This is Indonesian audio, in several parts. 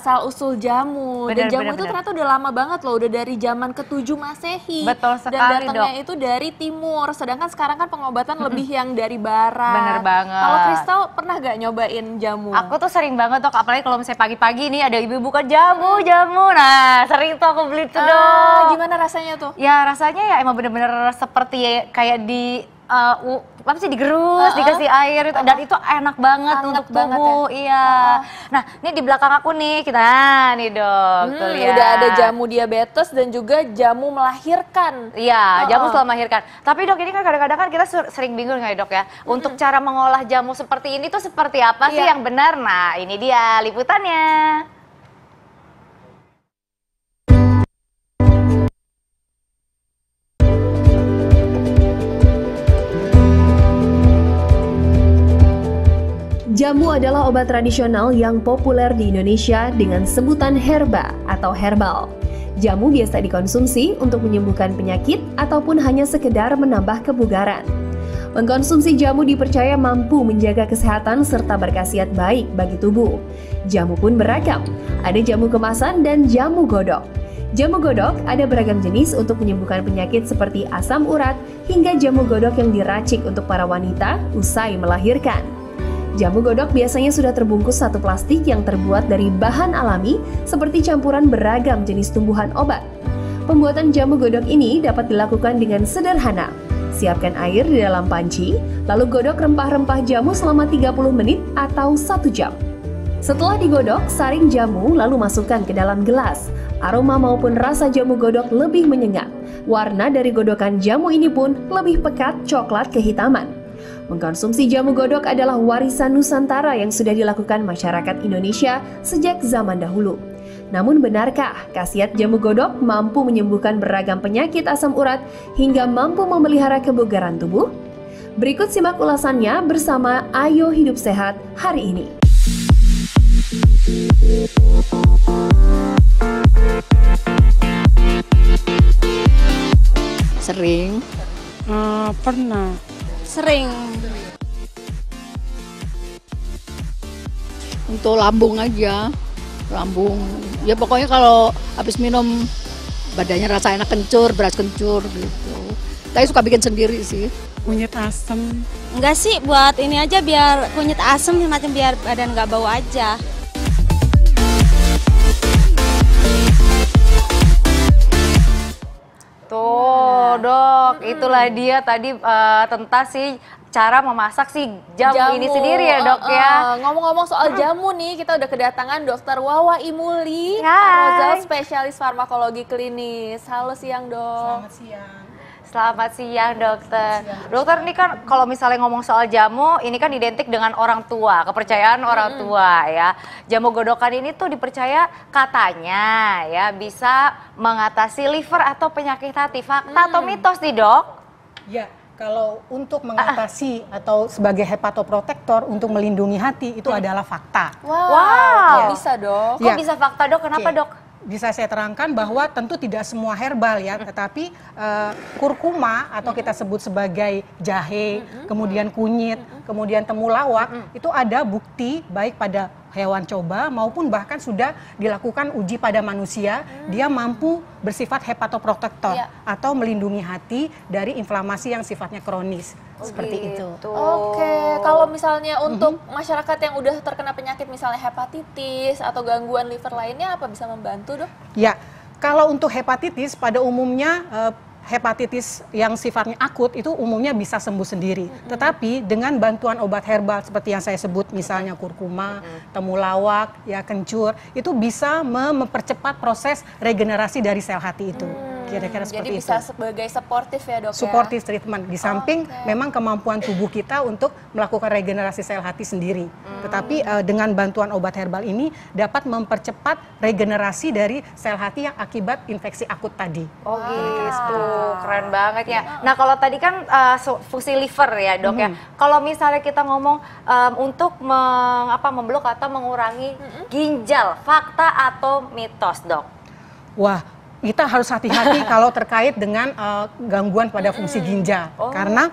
asal usul jamu. Bener, Dan jamu bener, itu bener. ternyata udah lama banget loh, udah dari zaman ke ketujuh Masehi. Betul sekali, Dan datangnya dok. itu dari timur. Sedangkan sekarang kan pengobatan lebih yang dari barat. Bener banget. Kalau Kristal pernah gak nyobain jamu? Aku tuh sering banget dok, apalagi kalau misalnya pagi-pagi nih ada ibu-ibu jamu, mm. jamu. Nah, sering tuh aku beli tuh ah, Gimana rasanya tuh? Ya rasanya ya emang bener-bener seperti kayak di uh, apa sih digerus, uh, dikasih air uh, dan itu enak banget untuk tubuh. Banget ya? Iya. Uh, Nah, ini di belakang aku nih kita ah, nih, Dok. Hmm, tuh ya. Udah ada jamu diabetes dan juga jamu melahirkan. Iya, uh, jamu setelah melahirkan. Tapi Dok, ini kan kadang-kadang kan kita sering bingung ya, Dok ya. Hmm. Untuk cara mengolah jamu seperti ini tuh seperti apa sih iya. yang benar? Nah, ini dia liputannya. Jamu adalah obat tradisional yang populer di Indonesia dengan sebutan herba atau herbal. Jamu biasa dikonsumsi untuk menyembuhkan penyakit ataupun hanya sekedar menambah kebugaran. Mengkonsumsi jamu dipercaya mampu menjaga kesehatan serta berkhasiat baik bagi tubuh. Jamu pun beragam, ada jamu kemasan dan jamu godok. Jamu godok ada beragam jenis untuk menyembuhkan penyakit seperti asam urat hingga jamu godok yang diracik untuk para wanita usai melahirkan. Jamu godok biasanya sudah terbungkus satu plastik yang terbuat dari bahan alami seperti campuran beragam jenis tumbuhan obat. Pembuatan jamu godok ini dapat dilakukan dengan sederhana. Siapkan air di dalam panci, lalu godok rempah-rempah jamu selama 30 menit atau 1 jam. Setelah digodok, saring jamu lalu masukkan ke dalam gelas. Aroma maupun rasa jamu godok lebih menyengat. Warna dari godokan jamu ini pun lebih pekat coklat kehitaman. Mengkonsumsi jamu godok adalah warisan Nusantara yang sudah dilakukan masyarakat Indonesia sejak zaman dahulu. Namun benarkah khasiat jamu godok mampu menyembuhkan beragam penyakit asam urat hingga mampu memelihara kebugaran tubuh? Berikut simak ulasannya bersama Ayo Hidup Sehat hari ini. Sering? Uh, pernah Sering. Untuk lambung aja, lambung. Ya pokoknya kalau habis minum badannya rasa enak kencur, beras kencur gitu. Tapi suka bikin sendiri sih. Kunyit asem. Enggak sih, buat ini aja biar kunyit asem semacam biar badan nggak bau aja. Dok, Hmm. Itulah dia tadi uh, tentang si cara memasak si jamu, jamu. ini sendiri ya dok uh, uh. ya. Eh, eh. Ngomong-ngomong soal jamu nih, kita udah kedatangan dokter Wawa Imuli, Rozel, spesialis farmakologi klinis. Halo siang dok. Selamat siang. Selamat siang dokter. Selamat siang. Dokter ini kan kalau misalnya ngomong soal jamu, ini kan identik dengan orang tua, kepercayaan hmm. orang tua ya. Jamu godokan ini tuh dipercaya katanya ya bisa mengatasi liver atau penyakit hati. Fakta hmm. atau mitos nih dok? Ya, kalau untuk mengatasi ah. atau sebagai hepatoprotektor untuk melindungi hati itu hmm. adalah fakta. Wow, wow. Ya. bisa dok. Ya. Kok ya. bisa fakta dok? Kenapa okay. dok? bisa saya terangkan bahwa tentu tidak semua herbal ya, tetapi uh, kurkuma atau kita sebut sebagai jahe, kemudian kunyit, kemudian temulawak itu ada bukti baik pada hewan coba maupun bahkan sudah dilakukan uji pada manusia, hmm. dia mampu bersifat hepatoprotektor ya. atau melindungi hati dari inflamasi yang sifatnya kronis. Oh, seperti gitu. itu. Oke, okay. kalau misalnya mm-hmm. untuk mm -hmm. masyarakat yang udah terkena penyakit misalnya hepatitis atau gangguan liver lainnya apa bisa membantu, Dok? Ya. Kalau untuk hepatitis pada umumnya eh, hepatitis yang sifatnya akut itu umumnya bisa sembuh sendiri. Mm -hmm. Tetapi dengan bantuan obat herbal seperti yang saya sebut misalnya mm-hmm. kurkuma, mm -hmm. temulawak, ya kencur, itu bisa mempercepat proses regenerasi dari sel hati itu. Mm -hmm. Kira-kira hmm, seperti itu. Jadi bisa sebagai suportif ya dok. Ya? Supportive ya? treatment. Di samping oh, okay. memang kemampuan tubuh kita untuk melakukan regenerasi sel hati sendiri. Hmm. Tetapi uh, dengan bantuan obat herbal ini dapat mempercepat regenerasi dari sel hati yang akibat infeksi akut tadi. Oh wow. Gitu. keren banget ya. Iya. Nah kalau tadi kan uh, fungsi liver ya dok ya. hmm. ya. Kalau misalnya kita ngomong um, untuk meng, apa, memblok atau mengurangi hmm. ginjal, fakta atau mitos dok? Wah, kita harus hati-hati kalau terkait dengan uh, gangguan pada fungsi ginjal hmm. oh. karena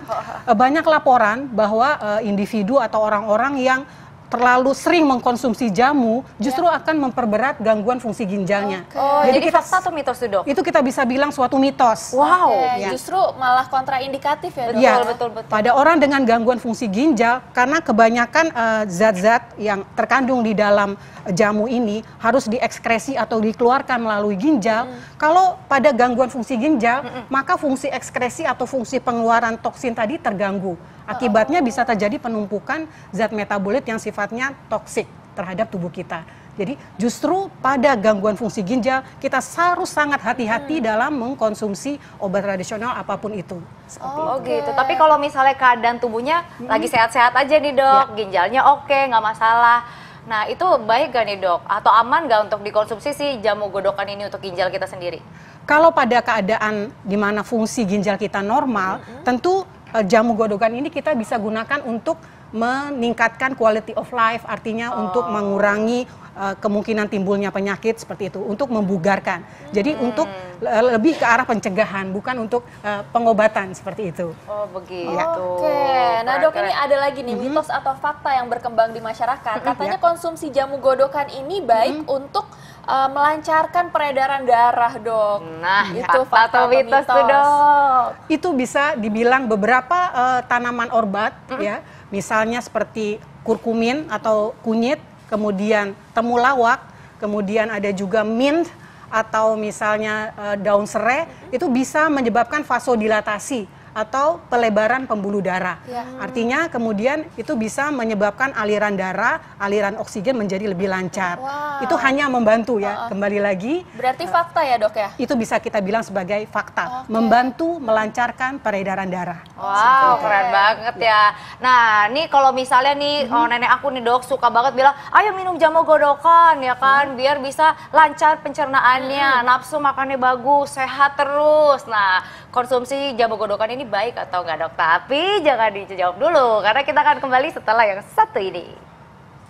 uh, banyak laporan bahwa uh, individu atau orang-orang yang terlalu sering mengkonsumsi jamu justru yeah. akan memperberat gangguan fungsi ginjalnya. Okay. Oh, jadi, jadi kita, fakta mitos tuh dok? Itu kita bisa bilang suatu mitos. Wow. Okay. Ya. Justru malah kontraindikatif ya dok. Yeah. Ya. Betul, betul Pada orang dengan gangguan fungsi ginjal karena kebanyakan eh, zat-zat uh, yang terkandung di dalam jamu ini harus diekskresi atau dikeluarkan melalui ginjal. Mm. Kalau pada gangguan fungsi ginjal, mm -mm. maka fungsi ekskresi atau fungsi pengeluaran toksin tadi terganggu Akibatnya bisa terjadi penumpukan zat metabolit yang sifatnya toksik terhadap tubuh kita. Jadi justru pada gangguan fungsi ginjal kita harus sangat hati-hati hmm. dalam mengkonsumsi obat tradisional apapun itu. Seperti oh itu. gitu. Tapi kalau misalnya keadaan tubuhnya hmm. lagi sehat-sehat aja nih dok, ya. ginjalnya oke, nggak masalah. Nah itu baik gak nih dok? Atau aman gak untuk dikonsumsi sih jamu godokan ini untuk ginjal kita sendiri? Kalau pada keadaan dimana fungsi ginjal kita normal, -hmm. tentu uh, jamu godokan ini kita bisa gunakan untuk meningkatkan quality of life artinya oh. untuk mengurangi uh, kemungkinan timbulnya penyakit seperti itu untuk membugarkan. Jadi hmm. untuk uh, lebih ke arah pencegahan bukan untuk uh, pengobatan seperti itu. Oh, begitu. Oke. Okay. Nah, Dok, ini ada lagi nih mm -hmm. mitos atau fakta yang berkembang di masyarakat. Iya. Katanya konsumsi jamu godokan ini baik -hmm. untuk uh, melancarkan peredaran darah, Dok. Nah, itu ya, fakta mitos, itu Dok. Itu bisa dibilang beberapa uh, tanaman obat mm -hmm. ya, misalnya seperti kurkumin atau kunyit, kemudian temulawak, kemudian ada juga mint atau misalnya uh, daun serai mm -hmm. itu bisa menyebabkan vasodilatasi atau pelebaran pembuluh darah. Ya. Artinya kemudian itu bisa menyebabkan aliran darah, aliran oksigen menjadi lebih lancar. Wow. Itu hanya membantu ya. Uh -uh. Kembali lagi. Berarti fakta ya dok ya? Itu bisa kita bilang sebagai fakta, okay. membantu melancarkan peredaran darah. Wow, keren banget ya. ya. Nah, ini kalau misalnya nih hmm. oh, nenek aku nih dok suka banget bilang, ayo minum jamu godokan ya mhm. kan, hmm. biar bisa lancar pencernaannya, hmm. nafsu makannya bagus, sehat terus. Nah, konsumsi jamu godokan ini baik atau enggak dok? Tapi jangan dijawab dulu karena kita akan kembali setelah yang satu ini.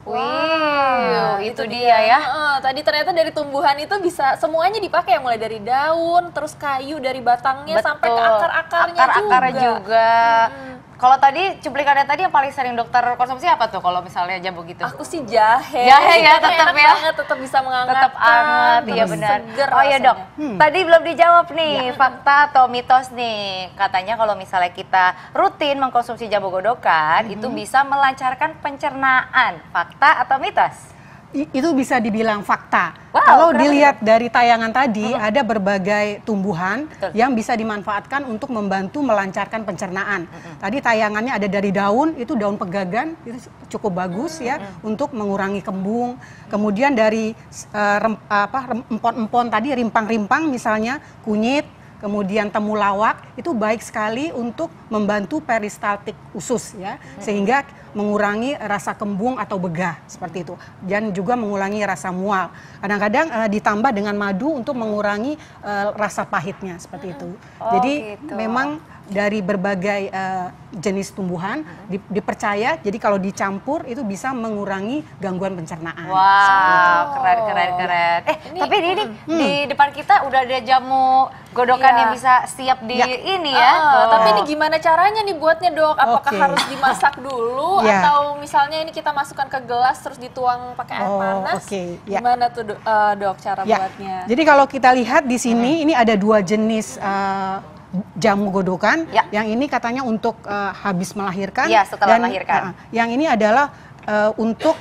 Wow, itu, itu dia, dia ya. Uh, tadi ternyata dari tumbuhan itu bisa semuanya dipakai mulai dari daun, terus kayu dari batangnya Betul. sampai ke akar-akarnya akar, juga. akar juga. juga. Hmm. Kalau tadi cuplikannya tadi yang paling sering dokter konsumsi apa tuh kalau misalnya jamu gitu? Aku sih jahe. Jahe ya tetap ya. Banget, tetap bisa mengangkat. Tetap anget, iya benar. oh iya dok, hmm. tadi belum dijawab nih ya. fakta atau mitos nih. Katanya kalau misalnya kita rutin mengkonsumsi jamu godokan -hmm. itu bisa melancarkan pencernaan. Fakta atau mitos? itu bisa dibilang fakta. Wow, Kalau dilihat dari tayangan tadi, uh-huh. ada berbagai tumbuhan Betul. yang bisa dimanfaatkan untuk membantu melancarkan pencernaan. Uh-huh. Tadi tayangannya ada dari daun, itu daun pegagan itu cukup bagus ya, uh-huh. ya untuk mengurangi kembung. Kemudian dari uh, rem, apa empon-empon tadi rimpang-rimpang misalnya kunyit kemudian temulawak itu baik sekali untuk membantu peristaltik usus ya hmm. sehingga mengurangi rasa kembung atau begah seperti itu dan juga mengurangi rasa mual kadang-kadang uh, ditambah dengan madu untuk mengurangi uh, rasa pahitnya seperti itu hmm. oh, jadi gitu. memang dari berbagai uh, jenis tumbuhan hmm. di, dipercaya jadi kalau dicampur itu bisa mengurangi gangguan pencernaan. Wow, keren keren keren. Eh, ini, tapi ini hmm. hmm. di depan kita udah ada jamu godokan iya. yang bisa siap di ya. ini ya. Oh, oh. Tapi ini gimana caranya nih buatnya, Dok? Apakah okay. harus dimasak dulu yeah. atau misalnya ini kita masukkan ke gelas terus dituang pakai air oh, panas? Okay. Yeah. Gimana tuh, eh, Dok, cara yeah. buatnya? Jadi kalau kita lihat di sini hmm. ini ada dua jenis uh, jamu godokan. Ya. Yang ini katanya untuk uh, habis melahirkan. Ya, setelah dan, melahirkan. Uh, yang ini adalah uh, untuk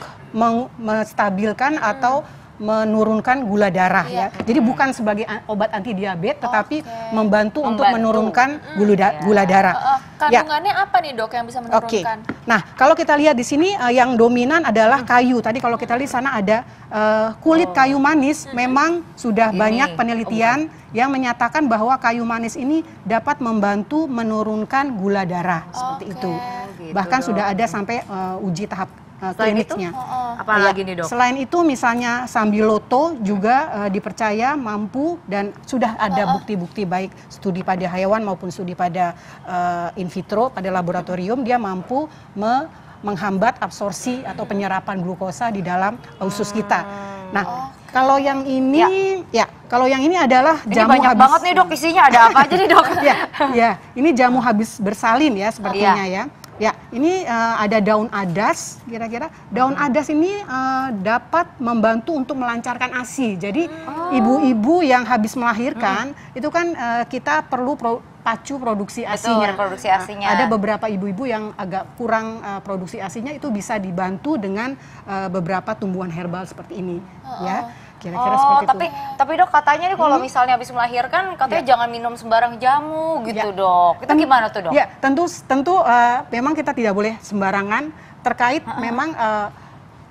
menstabilkan hmm. atau menurunkan gula darah iya. ya. Jadi bukan sebagai obat anti diabetes tetapi okay. membantu, membantu untuk menurunkan hmm. gula, da ya. gula darah. Uh, uh. Kandungannya ya. apa nih dok yang bisa menurunkan? Okay. Nah kalau kita lihat di sini uh, yang dominan adalah hmm. kayu. Tadi kalau kita lihat sana ada uh, kulit oh. kayu manis. Hmm. Memang sudah ini. banyak penelitian oh. yang menyatakan bahwa kayu manis ini dapat membantu menurunkan gula darah okay. seperti itu. Gitu Bahkan dong. sudah ada sampai uh, uji tahap Ah, selain Itu, oh, oh. Apa lagi nih dok? Selain itu misalnya Sambiloto juga uh, dipercaya mampu dan sudah ada bukti-bukti oh, oh. baik studi pada hewan maupun studi pada uh, in vitro pada laboratorium dia mampu me menghambat absorpsi atau penyerapan glukosa di dalam usus kita. Hmm. Nah, oh. kalau yang ini ya. ya, kalau yang ini adalah ini jamu banyak habis. banget nih Dok, isinya ada apa aja nih Dok? ya, ya, ini jamu habis bersalin ya sepertinya oh, iya. ya. Ya, ini uh, ada daun adas, kira-kira. Daun hmm. adas ini uh, dapat membantu untuk melancarkan ASI. Jadi oh. ibu-ibu oh. yang habis melahirkan, hmm. itu kan uh, kita perlu pro pacu produksi asi. produksi nah, ASINya. Nah, ada beberapa ibu-ibu yang agak kurang uh, produksi ASINya itu bisa dibantu dengan uh, beberapa tumbuhan herbal seperti ini, oh. ya. Oh. Kira-kira oh, seperti tapi, itu. Tapi dok katanya nih kalau hmm. misalnya habis melahirkan katanya ya. jangan minum sembarang jamu gitu ya. dok. Itu gimana tuh dok? Ya tentu tentu uh, memang kita tidak boleh sembarangan terkait uh -uh. memang uh,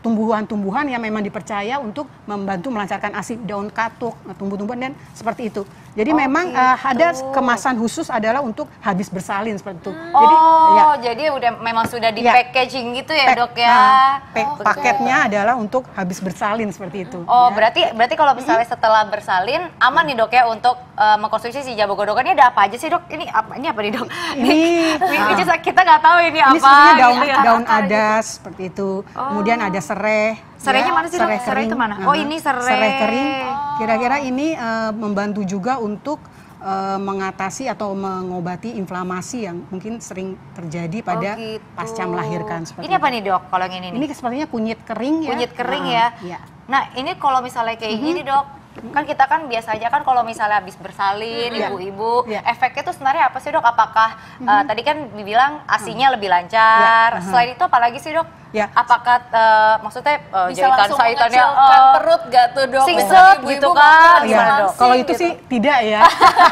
tumbuhan-tumbuhan yang memang dipercaya untuk membantu melancarkan asi daun katuk, tumbuh-tumbuhan dan seperti itu. Jadi oh, memang uh, ada kemasan khusus adalah untuk habis bersalin seperti itu. Hmm. Jadi, oh, ya. jadi udah memang sudah di ya. packaging gitu ya, Pack, Dok ya. Uh, paketnya adalah untuk habis bersalin seperti itu. Oh, ya. berarti berarti kalau mm-hmm. misalnya setelah bersalin aman nih, Dok ya untuk uh, mengkonsumsi si jamu godok. Ini ada apa aja sih, Dok? Ini apa ini apa nih, Dok? Ini, ini, ini ah. kita nggak tahu ini, ini apa. Ini gitu daun ya. daun adas gitu. seperti itu. Oh. Kemudian ada serai Serainya ya, mana sih? Serai, serai itu mana? Uh -huh. Oh ini serai. Serai kering. Kira-kira ini uh, membantu juga untuk uh, mengatasi atau mengobati inflamasi yang mungkin sering terjadi oh, pada oh gitu. pasca melahirkan ini apa nih dok kalau yang ini ini sepertinya kunyit kering ya kunyit kering uh, ya. ya nah ini kalau misalnya kayak gini mhm. dok kan kita kan biasa aja kan kalau misalnya habis bersalin mhm. ibu-ibu yeah. yeah. efeknya tuh sebenarnya apa sih dok apakah mm -hmm. uh, tadi kan dibilang asinya mm -hmm. lebih lancar yeah. Iya. uh -huh. selain itu apalagi sih dok Ya. Apakah uh, maksudnya uh, jahitan saitannya uh, perut gak tuh dok? Singset gitu kan? Ya, Kalau itu gitu. sih tidak ya.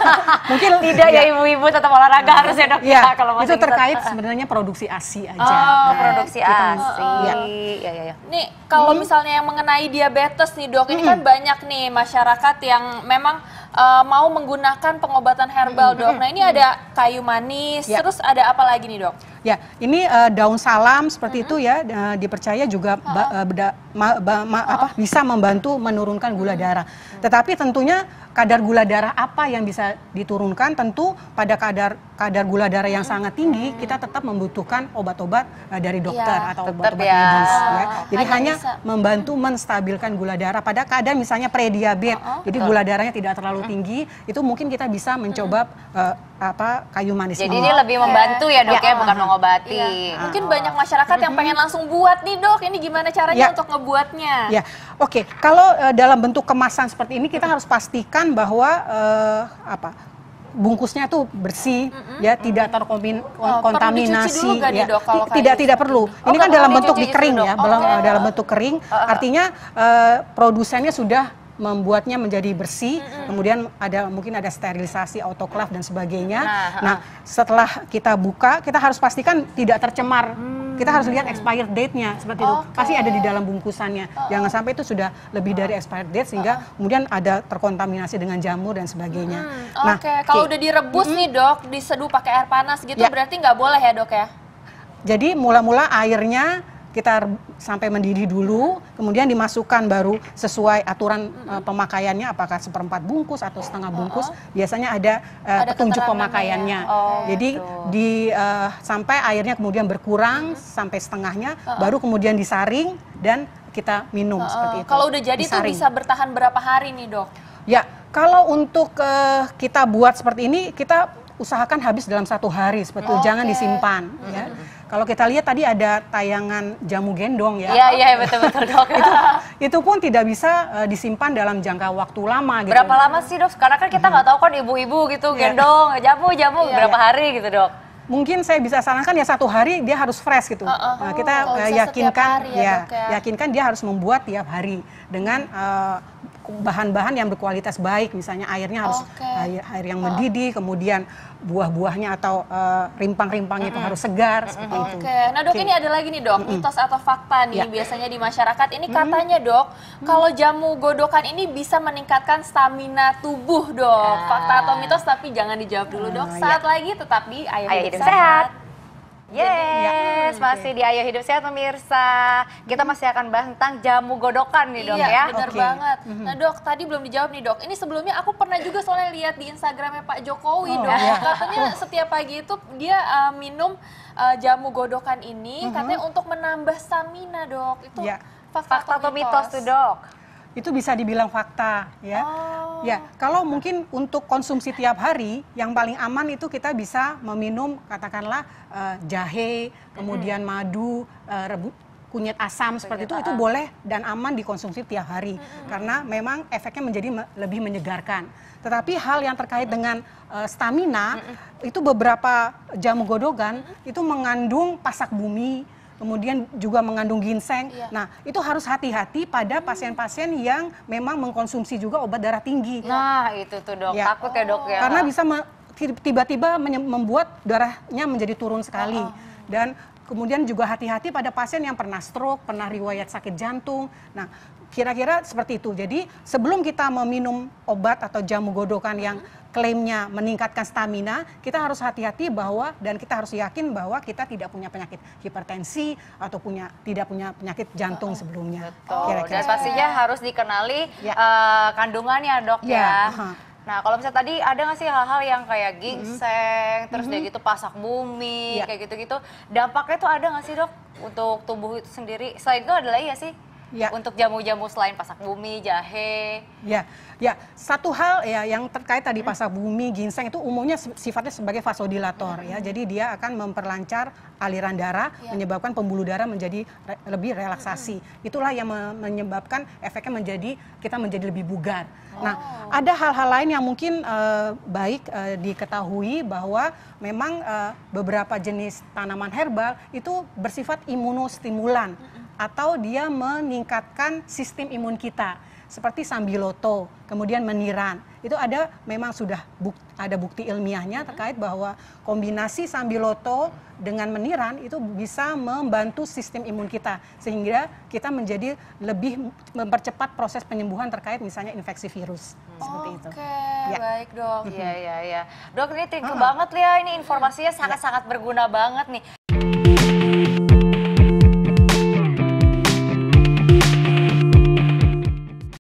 Mungkin tidak ya iya. ibu-ibu tetap olahraga iya. harus ya dok iya. ya. Kalau mau itu gitu. terkait sebenarnya produksi asi aja. Oh, nah, gitu produksi asi. Ya. Ya, ya, ya. Nih kalau hmm. misalnya yang mengenai diabetes nih dok, ini kan hmm. banyak nih masyarakat yang memang uh, mau menggunakan pengobatan herbal hmm, dok. Nah ini ada kayu manis, ya. terus ada apa lagi nih dok? Ya, ini uh, daun salam seperti mm -hmm. itu ya uh, dipercaya juga ba, uh, beda, ma, ba, ma, apa, bisa membantu menurunkan gula darah. Tetapi tentunya kadar gula darah apa yang bisa diturunkan tentu pada kadar kadar gula darah yang sangat tinggi hmm. kita tetap membutuhkan obat-obat eh, dari iya, dokter ya, atau obat-obat medis ya. Jadi hanya, hanya membantu hmm. menstabilkan gula darah pada keadaan misalnya prediabetes. Oh, oh, jadi betul. gula darahnya tidak terlalu hmm. tinggi, itu mungkin kita bisa hmm. mencoba hmm. uh, apa kayu manis. Jadi ini lebih membantu ya, ya dok ya, ya bukan mengobati. Ya. Mungkin banyak masyarakat yang pengen langsung buat nih dok, ini gimana caranya ya. untuk ngebuatnya? Ya Oke, okay, kalau uh, dalam bentuk kemasan seperti ini kita harus pastikan bahwa uh, apa bungkusnya tuh bersih mm -hmm. ya tidak terkontaminasi oh, ya dok, tidak tidak gitu? perlu oh, ini kan dalam bentuk dikering ya belum okay. Oh, eh, dalam bentuk kering uh -huh. artinya uh, produsennya sudah membuatnya menjadi bersih, mm -hmm. kemudian ada mungkin ada sterilisasi autoclave dan sebagainya. Nah, nah, setelah kita buka, kita harus pastikan tidak tercemar mm kita harus lihat expired date-nya seperti okay. itu. Pasti ada di dalam bungkusannya. Uh Jangan sampai itu sudah lebih dari expired date sehingga uh kemudian ada terkontaminasi dengan jamur dan sebagainya. Hmm. Nah, okay. kalau udah direbus hmm. nih dok, diseduh pakai air panas gitu ya. berarti nggak boleh ya dok ya? Jadi mula-mula airnya kita sampai mendidih dulu, kemudian dimasukkan baru sesuai aturan mm -hmm. uh, pemakaiannya apakah seperempat bungkus atau setengah oh. bungkus. Oh, oh. Biasanya ada, uh, ada petunjuk ya? pemakaiannya. Oh, Jadi aduh. Gitu. di uh, sampai airnya kemudian berkurang mm -hmm. sampai setengahnya, uh baru kemudian disaring dan kita minum uh seperti itu. Kalau udah jadi tuh bisa bertahan berapa hari nih, Dok? Ya, kalau untuk uh, kita buat seperti ini kita usahakan habis dalam satu hari seperti itu, oh, jangan okay. disimpan mm -hmm. ya hmm, hmm. Kalau kita lihat tadi ada tayangan jamu gendong ya. Iya iya betul betul dok. itu, itu pun tidak bisa uh, disimpan dalam jangka waktu lama. Gitu. Berapa lama sih dok? Karena kan kita nggak tahu kan ibu-ibu gitu yeah. gendong jamu jamu yeah, berapa yeah. hari gitu dok mungkin saya bisa sarankan ya satu hari dia harus fresh gitu. Uh, uh. Nah, oh, kita eh, yakinkan ya, ya, ya yakinkan dia harus membuat tiap hari dengan eh, bahan-bahan yang berkualitas baik misalnya airnya harus okay. air, air yang oh. mendidih kemudian buah-buahnya atau uh, eh, rimpang rimpangnya mm -hmm. itu harus segar mm -hmm. seperti itu. Oke. Nah, Dok okay. ini ada lagi nih, Dok, mm -hmm. mitos atau fakta nih yeah. biasanya di masyarakat. Ini katanya, Dok, mm -hmm. kalau jamu godokan ini bisa meningkatkan stamina tubuh, Dok. Yeah. Fakta atau mitos tapi jangan dijawab dulu, ah, Dok. Ya. Saat yeah. lagi tetapi di Ayo, Ayo Hidup Sehat. sehat. Yes, ya. masih di Ayo Hidup Sehat pemirsa. Kita hmm. masih akan bahas tentang jamu godokan nih dok iya, ya. Iya, benar okay. banget. Hmm. Nah dok, tadi belum dijawab nih dok. Ini sebelumnya aku pernah juga soalnya lihat di Instagramnya Pak Jokowi oh, dok. Iya. Katanya setiap pagi itu dia uh, minum uh, jamu godokan ini, mm -hmm. katanya untuk menambah stamina dok. Itu yeah. fakta atau mitos tuh dok? itu bisa dibilang fakta ya. Oh. Ya, kalau mungkin untuk konsumsi tiap hari yang paling aman itu kita bisa meminum katakanlah uh, jahe, kemudian -hmm. madu, uh, rebu, kunyit asam seperti itu itu boleh dan aman dikonsumsi tiap hari hmm. karena memang efeknya menjadi me lebih menyegarkan. Tetapi hal yang terkait dengan uh, stamina hmm. itu beberapa jamu godogan hmm. itu mengandung pasak bumi kemudian juga mengandung ginseng. Iya. Nah, itu harus hati-hati pada pasien-pasien yang memang mengkonsumsi juga obat darah tinggi. Nah, itu tuh dok, ya. takut ya dok ya. Karena bisa tiba-tiba membuat darahnya menjadi turun sekali. Oh. Dan kemudian juga hati-hati pada pasien yang pernah stroke, pernah riwayat sakit jantung. Nah, Kira-kira seperti itu. Jadi sebelum kita meminum obat atau jamu godokan yang hmm. klaimnya meningkatkan stamina, kita harus hati-hati bahwa dan kita harus yakin bahwa kita tidak punya penyakit hipertensi atau punya tidak punya penyakit jantung sebelumnya. Betul. Kira -kira. Dan pastinya harus dikenali ya. uh, eh, kandungannya dok ya. ya. Uh -huh. Nah, kalau misalnya tadi ada nggak sih hal-hal yang kayak hmm. gingseng, terus mm gitu pasak bumi, yeah. kayak gitu-gitu. Dampaknya tuh ada nggak sih dok untuk tubuh itu sendiri? Selain itu adalah iya sih? Ya. Untuk jamu-jamu selain pasak bumi, jahe. Ya, ya. Satu hal ya yang terkait tadi pasak bumi, ginseng itu umumnya sifatnya sebagai vasodilator hmm. ya. Mm-hmm. Jadi dia akan memperlancar aliran darah, ya. menyebabkan pembuluh darah menjadi re lebih relaksasi. Hmm. Itulah yang me menyebabkan efeknya menjadi kita menjadi lebih bugar. Nah, oh. Nah, ada hal-hal lain yang mungkin uh, baik uh, diketahui bahwa memang uh, beberapa jenis tanaman herbal itu bersifat imunostimulan. Hmm atau dia meningkatkan sistem imun kita seperti sambiloto, kemudian meniran. Itu ada memang sudah bukti, ada bukti ilmiahnya iya. terkait bahwa kombinasi sambiloto dengan meniran itu bisa membantu sistem imun kita sehingga kita menjadi lebih mempercepat proses penyembuhan terkait misalnya infeksi virus hmm. seperti itu. Oke, ya. baik dok. Iya iya iya. Dok ini thank uh -huh. banget ya ini informasinya ya. sangat-sangat berguna banget nih.